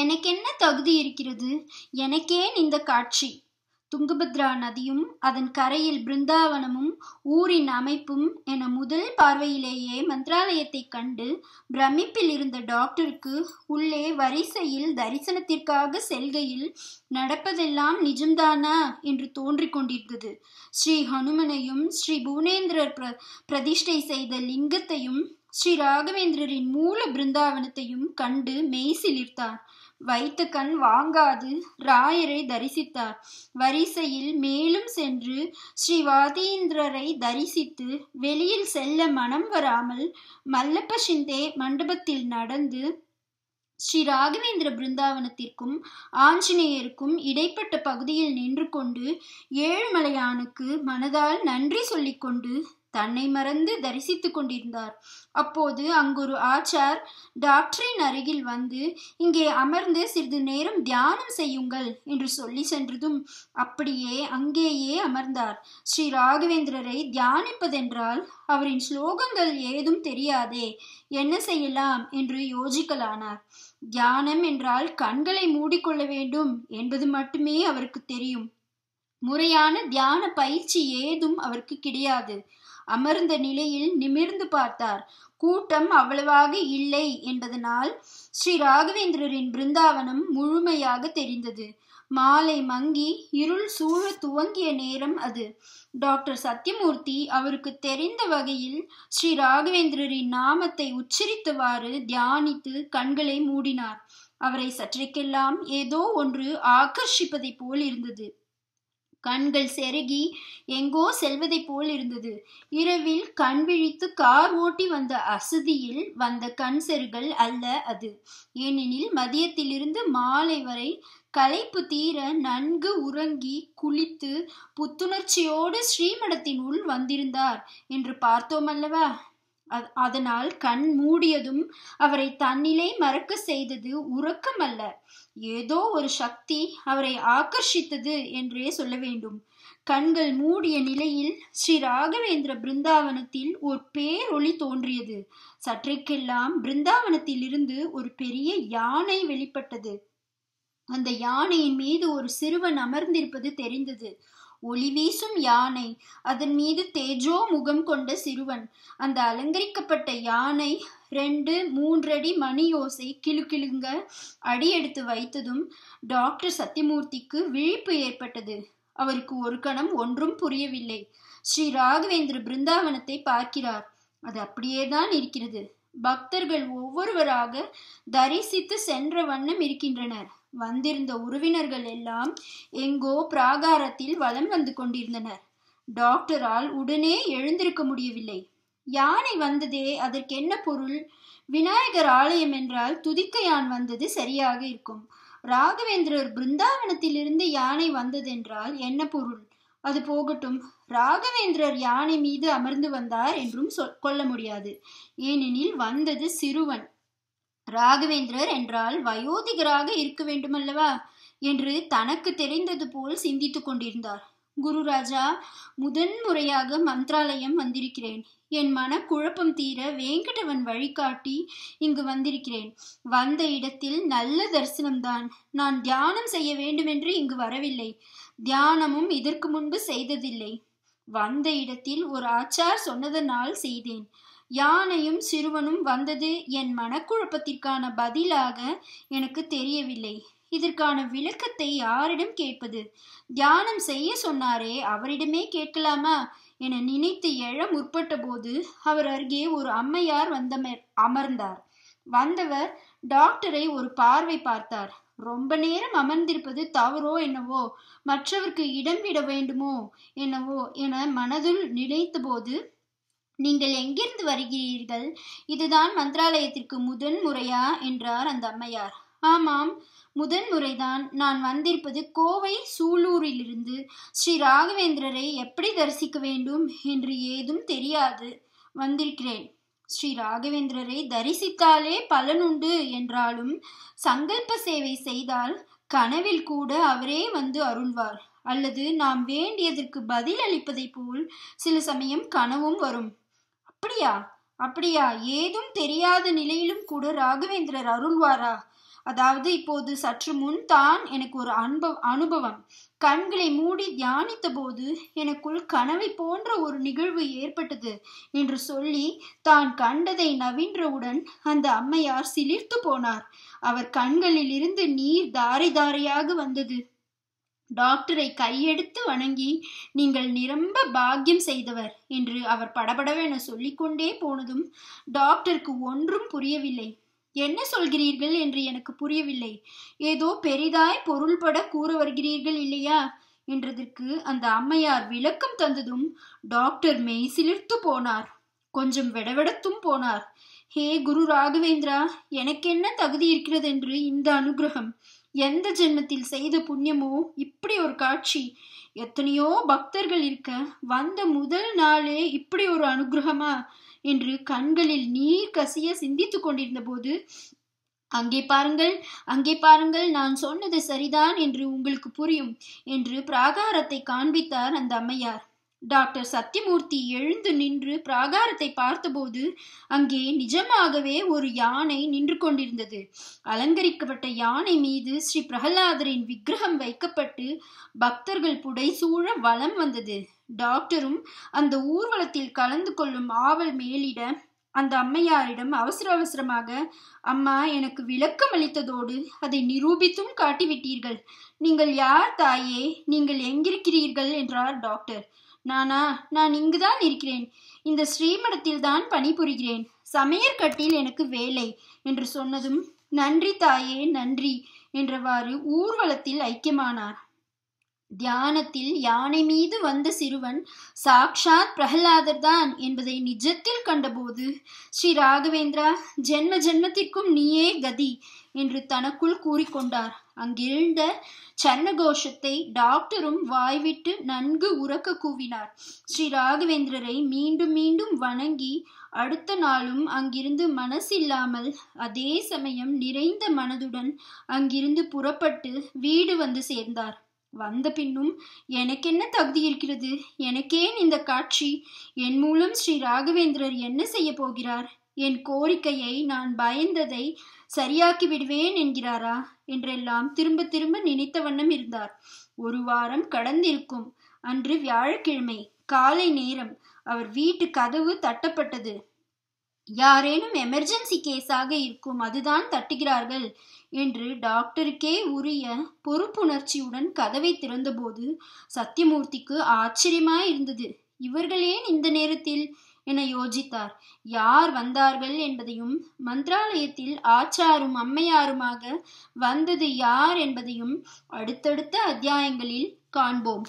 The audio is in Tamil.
எனக்கு என்ன தகுதி இருக்கிறது எனக்கேன் இந்த காட்சி துங்கபத்ரா நதியும் அதன் கரையில் பிருந்தாவனமும் ஊரின் அமைப்பும் என முதல் பார்வையிலேயே மந்திராலயத்தை கண்டு பிரமிப்பில் இருந்த டாக்டருக்கு உள்ளே வரிசையில் தரிசனத்திற்காக செல்கையில் நடப்பதெல்லாம் நிஜம்தானா என்று தோன்றிக் கொண்டிருந்தது ஸ்ரீ ஹனுமனையும் ஸ்ரீ புவனேந்திரர் பிர பிரதிஷ்டை செய்த லிங்கத்தையும் ஸ்ரீ ராகவேந்திரரின் மூல பிருந்தாவனத்தையும் கண்டு மெய்சிலிர்த்தார் வைத்த கண் வாங்காது ராயரை தரிசித்தார் வரிசையில் மேலும் சென்று ஸ்ரீ வாதீந்திரரை தரிசித்து வெளியில் செல்ல மனம் வராமல் மல்லப்ப ஷிந்தே மண்டபத்தில் நடந்து ஸ்ரீ ராகவேந்திர பிருந்தாவனத்திற்கும் ஆஞ்சநேயருக்கும் இடைப்பட்ட பகுதியில் நின்று கொண்டு ஏழுமலையானுக்கு மனதால் நன்றி சொல்லிக்கொண்டு தன்னை மறந்து தரிசித்துக் கொண்டிருந்தார் அப்போது அங்கொரு ஆச்சார் டாக்டரின் அருகில் வந்து இங்கே அமர்ந்து சிறிது நேரம் தியானம் செய்யுங்கள் என்று சொல்லி சென்றதும் அப்படியே அங்கேயே அமர்ந்தார் ஸ்ரீ ராகவேந்திரரை தியானிப்பதென்றால் அவரின் ஸ்லோகங்கள் ஏதும் தெரியாதே என்ன செய்யலாம் என்று யோசிக்கலானார் தியானம் என்றால் கண்களை மூடிக்கொள்ள வேண்டும் என்பது மட்டுமே அவருக்கு தெரியும் முறையான தியான பயிற்சி ஏதும் அவருக்கு கிடையாது அமர்ந்த நிலையில் நிமிர்ந்து பார்த்தார் கூட்டம் அவ்வளவாக இல்லை என்பதனால் ஸ்ரீ ராகவேந்திரரின் பிருந்தாவனம் முழுமையாக தெரிந்தது மாலை மங்கி இருள் சூழ துவங்கிய நேரம் அது டாக்டர் சத்யமூர்த்தி அவருக்கு தெரிந்த வகையில் ஸ்ரீ ராகவேந்திரரின் நாமத்தை உச்சரித்தவாறு தியானித்து கண்களை மூடினார் அவரை சற்றைக்கெல்லாம் ஏதோ ஒன்று ஆகர்ஷிப்பதை போல் இருந்தது கண்கள் செருகி எங்கோ செல்வதைப் போல் இருந்தது இரவில் கண் விழித்து கார் ஓட்டி வந்த அசதியில் வந்த கண் செருகல் அல்ல அது ஏனெனில் மதியத்திலிருந்து மாலை வரை களைப்பு தீர நன்கு உறங்கி குளித்து புத்துணர்ச்சியோடு ஸ்ரீமடத்தின் உள் வந்திருந்தார் என்று பார்த்தோம் அல்லவா அதனால் கண் மூடியதும் அவரை தன்னிலை மறக்க செய்தது உறக்கம் அல்ல ஏதோ ஒரு சக்தி அவரை ஆக்கர்ஷித்தது என்றே சொல்ல வேண்டும் கண்கள் மூடிய நிலையில் ஸ்ரீ ராகவேந்திர பிருந்தாவனத்தில் ஒரு பேரொளி தோன்றியது சற்றைக்கெல்லாம் பிருந்தாவனத்தில் இருந்து ஒரு பெரிய யானை வெளிப்பட்டது அந்த யானையின் மீது ஒரு சிறுவன் அமர்ந்திருப்பது தெரிந்தது ஒளிவீசும் யானை அதன் மீது தேஜோ முகம் கொண்ட சிறுவன் அந்த அலங்கரிக்கப்பட்ட யானை ரெண்டு மூன்றடி மணி யோசை கிளு கிளுங்க எடுத்து வைத்ததும் டாக்டர் சத்தியமூர்த்திக்கு விழிப்பு ஏற்பட்டது அவருக்கு ஒரு கணம் ஒன்றும் புரியவில்லை ஸ்ரீ ராகவேந்திர பிருந்தாவனத்தை பார்க்கிறார் அது அப்படியேதான் இருக்கிறது பக்தர்கள் ஒவ்வொருவராக தரிசித்து சென்ற வண்ணம் இருக்கின்றனர் வந்திருந்த உறவினர்கள் எல்லாம் எங்கோ பிராகாரத்தில் வலம் வந்து கொண்டிருந்தனர் டாக்டரால் உடனே எழுந்திருக்க முடியவில்லை யானை வந்ததே அதற்கு என்ன பொருள் விநாயகர் ஆலயம் என்றால் துதிக்க யான் வந்தது சரியாக இருக்கும் ராகவேந்திரர் பிருந்தாவனத்திலிருந்து யானை வந்ததென்றால் என்ன பொருள் அது போகட்டும் ராகவேந்திரர் யானை மீது அமர்ந்து வந்தார் என்றும் சொல் கொள்ள முடியாது ஏனெனில் வந்தது சிறுவன் ராகவேந்திரர் என்றால் வயோதிகராக இருக்க வேண்டுமல்லவா என்று தனக்கு தெரிந்தது போல் சிந்தித்துக் கொண்டிருந்தார் குருராஜா முதன் முறையாக மந்திராலயம் வந்திருக்கிறேன் என் மன குழப்பம் தீர வேங்கடவன் வழிகாட்டி இங்கு வந்திருக்கிறேன் வந்த இடத்தில் நல்ல தரிசனம்தான் நான் தியானம் செய்ய வேண்டுமென்று இங்கு வரவில்லை தியானமும் இதற்கு முன்பு செய்ததில்லை வந்த இடத்தில் ஒரு ஆச்சார் சொன்னதனால் செய்தேன் யானையும் சிறுவனும் வந்தது என் மனக்குழப்பத்திற்கான பதிலாக எனக்கு தெரியவில்லை இதற்கான விளக்கத்தை யாரிடம் கேட்பது தியானம் செய்ய சொன்னாரே அவரிடமே கேட்கலாமா என நினைத்து எழ முற்பட்ட போது அவர் அருகே ஒரு அம்மையார் வந்தமர் அமர்ந்தார் வந்தவர் டாக்டரை ஒரு பார்வை பார்த்தார் ரொம்ப நேரம் அமர்ந்திருப்பது தவறோ என்னவோ மற்றவருக்கு இடம் விட வேண்டுமோ என்னவோ என மனதுள் நினைத்தபோது நீங்கள் எங்கிருந்து வருகிறீர்கள் இதுதான் மந்திராலயத்திற்கு முதன் முறையா என்றார் அந்த அம்மையார் ஆமாம் முதன் முறைதான் நான் வந்திருப்பது கோவை சூலூரிலிருந்து ஸ்ரீ ராகவேந்திரரை எப்படி தரிசிக்க வேண்டும் என்று ஏதும் தெரியாது வந்திருக்கிறேன் ஸ்ரீ ராகவேந்திரரை தரிசித்தாலே பலனுண்டு என்றாலும் சங்கல்ப சேவை செய்தால் கனவில் கூட அவரே வந்து அருள்வார் அல்லது நாம் வேண்டியதற்கு பதில் அளிப்பதை போல் சில சமயம் கனவும் வரும் அப்படியா அப்படியா ஏதும் தெரியாத நிலையிலும் கூட ராகவேந்திரர் அருள்வாரா அதாவது இப்போது சற்று முன் தான் எனக்கு ஒரு அன்ப அனுபவம் கண்களை மூடி தியானித்த போது எனக்குள் கனவை போன்ற ஒரு நிகழ்வு ஏற்பட்டது என்று சொல்லி தான் கண்டதை நவீன்றவுடன் அந்த அம்மையார் சிலிர்த்து போனார் அவர் கண்களில் இருந்து நீர் தாரை தாரையாக வந்தது டாக்டரை கையெடுத்து வணங்கி நீங்கள் நிரம்ப பாக்கியம் செய்தவர் என்று அவர் படபடவென சொல்லிக்கொண்டே போனதும் டாக்டருக்கு ஒன்றும் புரியவில்லை என்ன சொல்கிறீர்கள் என்று எனக்கு புரியவில்லை ஏதோ பெரிதாய் பொருள்பட கூற வருகிறீர்கள் இல்லையா என்றதற்கு அந்த அம்மையார் விளக்கம் தந்ததும் டாக்டர் மெய் சிலிர்த்து போனார் கொஞ்சம் விடவிடத்தும் போனார் ஹே குரு ராகவேந்திரா எனக்கு என்ன தகுதி இருக்கிறது என்று இந்த அனுகிரகம் எந்த ஜென்மத்தில் செய்த புண்ணியமோ இப்படி ஒரு காட்சி எத்தனையோ பக்தர்கள் இருக்க வந்த முதல் நாளே இப்படி ஒரு அனுகிரகமா என்று கண்களில் நீர் கசிய சிந்தித்து கொண்டிருந்த போது அங்கே பாருங்கள் அங்கே பாருங்கள் நான் சொன்னது சரிதான் என்று உங்களுக்கு புரியும் என்று பிராகாரத்தை காண்பித்தார் அந்த அம்மையார் டாக்டர் சத்தியமூர்த்தி எழுந்து நின்று பிராகாரத்தை பார்த்தபோது அங்கே நிஜமாகவே ஒரு யானை நின்று கொண்டிருந்தது அலங்கரிக்கப்பட்ட யானை மீது ஸ்ரீ பிரகலாதரின் விக்கிரகம் வைக்கப்பட்டு பக்தர்கள் புடைசூழ வலம் வந்தது டாக்டரும் அந்த ஊர்வலத்தில் கலந்து கொள்ளும் ஆவல் மேலிட அந்த அம்மையாரிடம் அவசர அவசரமாக அம்மா எனக்கு விளக்கம் அளித்ததோடு அதை நிரூபித்தும் காட்டிவிட்டீர்கள் நீங்கள் யார் தாயே நீங்கள் எங்கிருக்கிறீர்கள் என்றார் டாக்டர் நானா நான் இங்குதான் இருக்கிறேன் இந்த ஸ்ரீமடத்தில் தான் பணிபுரிகிறேன் கட்டில் எனக்கு வேலை என்று சொன்னதும் நன்றி தாயே நன்றி என்றவாறு ஊர்வலத்தில் ஐக்கியமானார் தியானத்தில் யானை மீது வந்த சிறுவன் சாக்ஷாத் பிரகலாதர் தான் என்பதை நிஜத்தில் கண்டபோது ஸ்ரீ ராகவேந்திரா ஜென்ம ஜென்மத்திற்கும் நீயே கதி என்று தனக்குள் கூறிக்கொண்டார் அங்கிருந்த சரணகோஷத்தை டாக்டரும் வாய்விட்டு நன்கு உறக்க கூவினார் ஸ்ரீ ராகவேந்திரரை மீண்டும் மீண்டும் வணங்கி அடுத்த நாளும் அங்கிருந்து மனசில்லாமல் அதே சமயம் நிறைந்த மனதுடன் அங்கிருந்து புறப்பட்டு வீடு வந்து சேர்ந்தார் வந்த பின்னும் எனக்கென்ன தகுதி இருக்கிறது எனக்கேன் இந்த காட்சி என் மூலம் ஸ்ரீ ராகவேந்திரர் என்ன செய்ய போகிறார் என் கோரிக்கையை நான் பயந்ததை சரியாக்கி விடுவேன் என்கிறாரா என்றெல்லாம் திரும்ப திரும்ப நினைத்த வண்ணம் இருந்தார் ஒரு வாரம் கடந்திருக்கும் அன்று வியாழக்கிழமை காலை நேரம் அவர் வீட்டு கதவு தட்டப்பட்டது யாரேனும் எமர்ஜென்சி கேஸாக இருக்கும் அதுதான் தட்டுகிறார்கள் என்று டாக்டருக்கே உரிய பொறுப்புணர்ச்சியுடன் கதவை திறந்தபோது சத்தியமூர்த்திக்கு ஆச்சரியமாய் இருந்தது இவர்கள் ஏன் இந்த நேரத்தில் என யோசித்தார் யார் வந்தார்கள் என்பதையும் மந்திராலயத்தில் ஆச்சாரும் அம்மையாருமாக வந்தது யார் என்பதையும் அடுத்தடுத்த அத்தியாயங்களில் காண்போம்